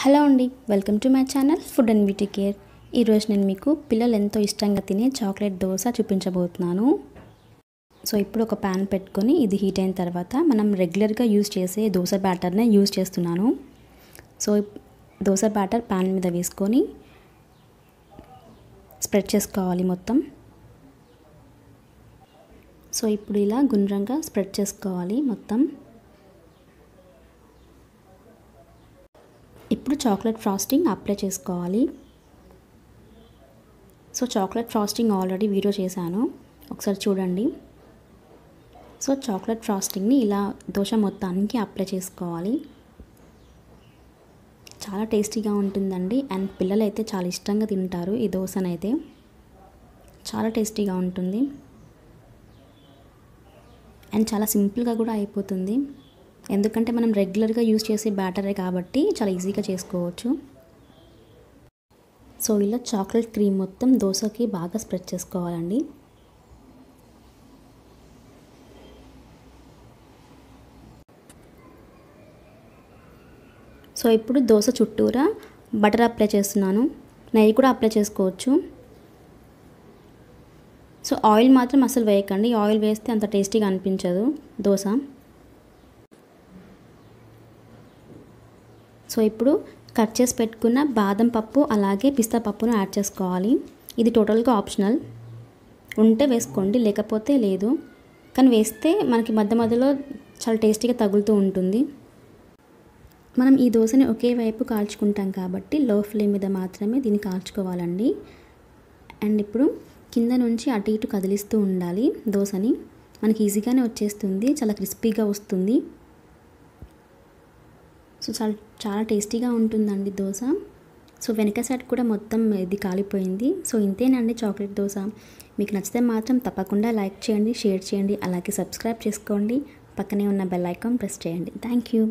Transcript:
hello అండి welcome to my channel food and beauty care ఈరోజు నేను మీకు పిల్లలు ఎంతో ఇష్టంగా తినే చాక్లెట్ దోశ చూపించబోతున్నాను సో ఇప్పుడు ఒక ప్యాన్ పెట్టుకొని ఇది హీట్ అయిన తర్వాత మనం రెగ్యులర్గా యూజ్ చేసే దోశ బ్యాటర్నే యూజ్ చేస్తున్నాను సో దోశ బ్యాటర్ ప్యాన్ మీద వేసుకొని స్ప్రెడ్ చేసుకోవాలి మొత్తం సో ఇప్పుడు ఇలా గుండ్రంగా స్ప్రెడ్ చేసుకోవాలి మొత్తం ఇప్పుడు చాక్లెట్ ఫ్రాస్టింగ్ అప్లై చేసుకోవాలి so chocolate frosting already video చేశాను ఒకసారి చూడండి సో చాక్లెట్ ఫ్రాస్టింగ్ని ఇలా దోశ మొత్తానికి అప్లై చేసుకోవాలి చాలా టేస్టీగా ఉంటుందండి అండ్ పిల్లలు అయితే చాలా ఇష్టంగా తింటారు ఈ దోశనైతే చాలా టేస్టీగా ఉంటుంది అండ్ చాలా సింపుల్గా కూడా అయిపోతుంది ఎందుకంటే మనం రెగ్యులర్గా యూస్ చేసే బ్యాటరే కాబట్టి చాలా ఈజీగా చేసుకోవచ్చు సో ఇలా చాక్లెట్ క్రీమ్ మొత్తం దోశకి బాగా స్ప్రెడ్ చేసుకోవాలండి సో ఇప్పుడు దోశ చుట్టూరా బటర్ అప్లై చేస్తున్నాను నెయ్యి కూడా అప్లై చేసుకోవచ్చు సో ఆయిల్ మాత్రం అసలు వేయకండి ఆయిల్ వేస్తే అంత టేస్టీగా అనిపించదు దోశ సో ఇప్పుడు కట్ చేసి పెట్టుకున్న బాదం పప్పు అలాగే పిస్తా పప్పును యాడ్ చేసుకోవాలి ఇది టోటల్గా ఆప్షనల్ ఉంటే వేసుకోండి లేకపోతే లేదు కానీ వేస్తే మనకి మధ్య మధ్యలో చాలా టేస్టీగా తగులుతూ ఉంటుంది మనం ఈ దోశని ఒకే వైపు కాల్చుకుంటాం కాబట్టి లో ఫ్లేమ్ మీద మాత్రమే దీన్ని కాల్చుకోవాలండి అండ్ ఇప్పుడు కింద నుంచి అటు ఇటు కదిలిస్తూ ఉండాలి దోశని మనకి ఈజీగానే వచ్చేస్తుంది చాలా క్రిస్పీగా వస్తుంది సో చాలా చాలా టేస్టీగా ఉంటుందండి దోశ సో వెనక సైడ్ కూడా మొత్తం ఇది కాలిపోయింది సో ఇంతేనండి చాక్లెట్ దోశ మీకు నచ్చితే మాత్రం తప్పకుండా లైక్ చేయండి షేర్ చేయండి అలాగే సబ్స్క్రైబ్ చేసుకోండి పక్కనే ఉన్న బెల్ ఐకాన్ ప్రెస్ చేయండి థ్యాంక్ యూ